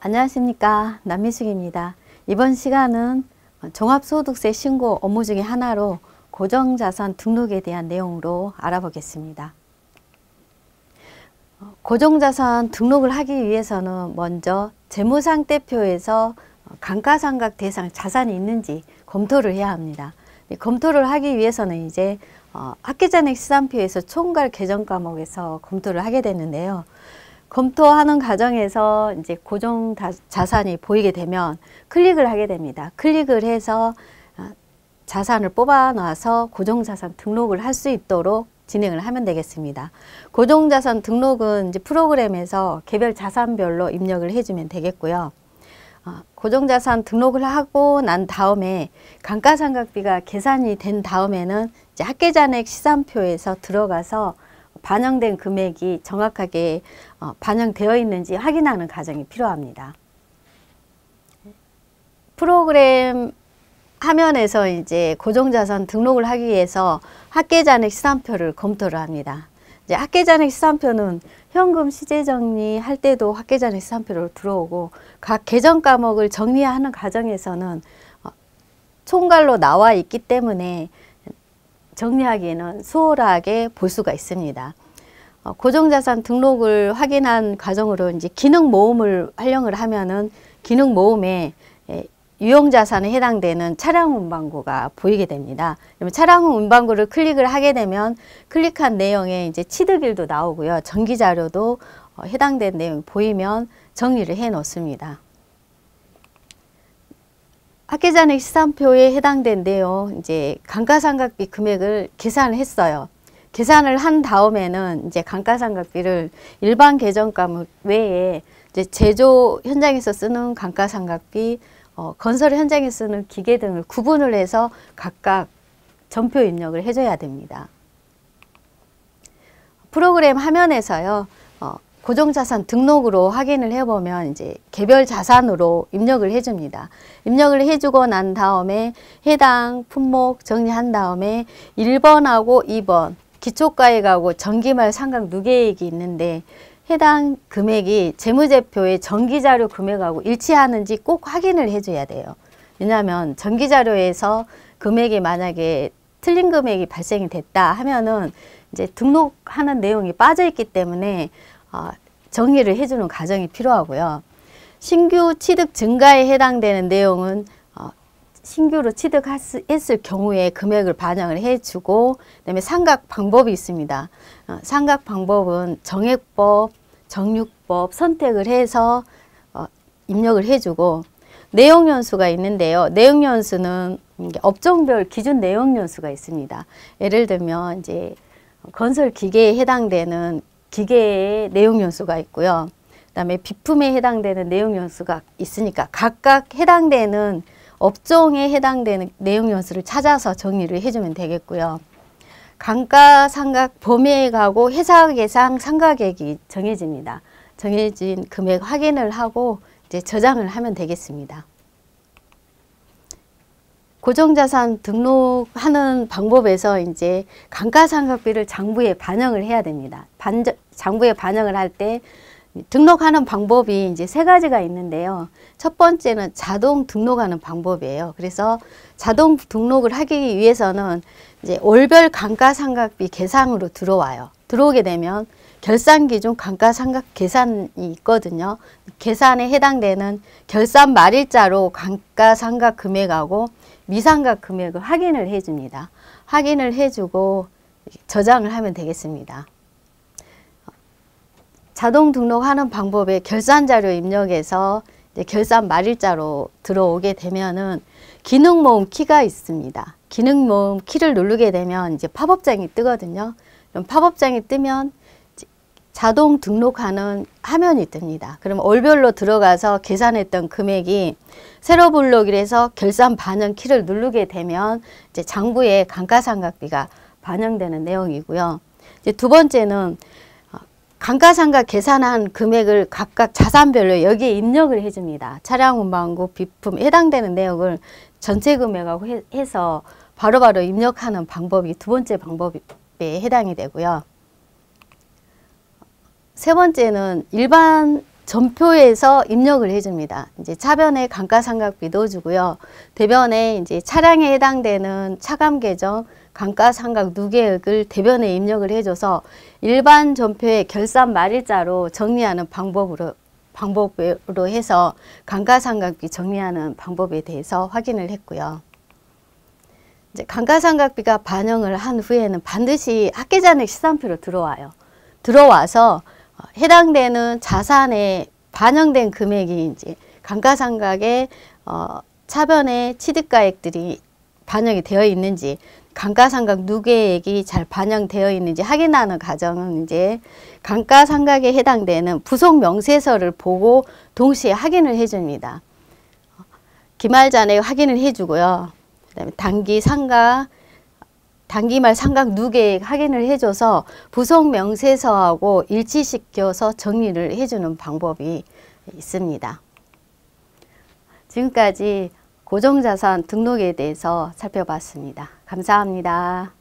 안녕하십니까 남미숙입니다. 이번 시간은 종합소득세 신고 업무 중의 하나로 고정자산 등록에 대한 내용으로 알아보겠습니다. 고정자산 등록을 하기 위해서는 먼저 재무상태표에서 감가상각 대상 자산이 있는지 검토를 해야 합니다. 검토를 하기 위해서는 이제 어, 학계잔액 시산표에서 총괄 계정 과목에서 검토를 하게 되는데요. 검토하는 과정에서 이제 고정 자산이 보이게 되면 클릭을 하게 됩니다. 클릭을 해서 어, 자산을 뽑아놔서 고정자산 등록을 할 수 있도록 진행을 하면 되겠습니다. 고정자산 등록은 이제 프로그램에서 개별 자산별로 입력을 해주면 되겠고요. 어, 고정자산 등록을 하고 난 다음에 감가상각비가 계산이 된 다음에는 이제 학계잔액 시산표에서 들어가서 반영된 금액이 정확하게 어, 반영되어 있는지 확인하는 과정이 필요합니다. 프로그램 화면에서 이제 고정자산 등록을 하기 위해서 학계잔액 시산표를 검토를 합니다. 이제 학계잔액 시산표는 현금 시제 정리할 때도 학계잔액 시산표로 들어오고 각 계정 과목을 정리하는 과정에서는 어, 총괄로 나와 있기 때문에 정리하기에는 수월하게 볼 수가 있습니다. 어, 고정자산 등록을 확인한 과정으로 이제 기능 모음을 활용을 하면은 기능 모음에 예, 유형자산에 해당되는 차량 운반구가 보이게 됩니다. 차량 운반구를 클릭을 하게 되면 클릭한 내용에 이제 취득일도 나오고요. 전기자료도 어, 해당된 내용이 보이면 정리를 해 놓습니다. 학계자는 시산표에 해당된데요. 이제 감가상각비 금액을 계산을 했어요. 계산을 한 다음에는 이제 감가상각비를 일반 계정 과목 외에 이제 제조 현장에서 쓰는 감가상각비, 어, 건설 현장에 쓰는 기계 등을 구분을 해서 각각 전표 입력을 해줘야 됩니다. 프로그램 화면에서요. 어, 고정자산 등록으로 확인을 해보면 이제 개별 자산으로 입력을 해줍니다. 입력을 해주고 난 다음에 해당 품목 정리한 다음에 1번하고 2번 기초과액가고전기말 상각 누계액이 있는데 해당 금액이 재무제표의 전기자료 금액하고 일치하는지 꼭 확인을 해줘야 돼요. 왜냐하면 전기자료에서 금액이 만약에 틀린 금액이 발생이 됐다 하면은 이제 등록하는 내용이 빠져있기 때문에 어, 정의를 해주는 과정이 필요하고요. 신규 취득 증가에 해당되는 내용은 어, 신규로 취득했을 경우에 금액을 반영을 해주고 그다음에 상각 방법이 있습니다. 어, 상각 방법은 정액법, 정육법 선택을 해서 입력을 해주고 내용 연수가 있는데요. 내용 연수는 업종별 기준 내용 연수가 있습니다. 예를 들면 이제 건설 기계에 해당되는 기계의 내용 연수가 있고요. 그다음에 비품에 해당되는 내용 연수가 있으니까 각각 해당되는 업종에 해당되는 내용 연수를 찾아서 정리를 해주면 되겠고요. 감가상각 범위 가고 회사 계상 상가액이 정해집니다. 정해진 금액 확인을 하고 이제 저장을 하면 되겠습니다. 고정자산 등록하는 방법에서 이제 감가상각비를 장부에 반영을 해야 됩니다. 반저, 장부에 반영을 할 때 등록하는 방법이 이제 세 가지가 있는데요. 첫 번째는 자동 등록하는 방법이에요. 그래서 자동 등록을 하기 위해서는 이제 월별 감가상각비 계상으로 들어와요. 들어오게 되면 결산 기준 감가상각 계산이 있거든요. 계산에 해당되는 결산 말일자로 감가상각 금액하고 미상각 금액을 확인을 해줍니다. 확인을 해주고 저장을 하면 되겠습니다. 자동 등록하는 방법에 결산 자료 입력에서 결산 말일자로 들어오게 되면은 기능 모음 키가 있습니다. 기능 모음 키를 누르게 되면 이제 팝업장이 뜨거든요. 그럼 팝업장이 뜨면 자동 등록하는 화면이 뜹니다. 그럼 월별로 들어가서 계산했던 금액이 세로 블록이서 결산 반영 키를 누르게 되면 이제 장부에 감가상각비가 반영되는 내용이고요. 이제 두 번째는 어, 감가상각 계산한 금액을 각각 자산별로 여기에 입력을 해줍니다. 차량 운반구 비품 해당되는 내역을 전체 금액하고 해서 바로바로 바로 입력하는 방법이 두 번째 방법에 해당이 되고요. 세 번째는 일반 전표에서 입력을 해줍니다. 이제 차변에 감가상각비도 주고요. 대변에 이제 차량에 해당되는 차감 계정, 감가상각 누계액을 대변에 입력을 해줘서 일반 전표의 결산 말일자로 정리하는 방법으로 방법으로 해서 감가상각비 정리하는 방법에 대해서 확인을 했고요. 이제 감가상각비가 반영을 한 후에는 반드시 학계잔액 시산표로 들어와요. 들어와서 어, 해당되는 자산에 반영된 금액이 이제 감가상각의 어, 차변의 취득가액들이 반영이 되어 있는지 감가상각 누계액이 잘 반영되어 있는지 확인하는 과정은 이제 감가상각에 해당되는 부속 명세서를 보고 동시에 확인을 해줍니다. 어, 기말잔액 확인을 해주고요. 그다음에 단기 상가 단기말 상각 누계 확인을 해줘서 부속 명세서하고 일치시켜서 정리를 해주는 방법이 있습니다. 지금까지 고정자산 등록에 대해서 살펴봤습니다. 감사합니다.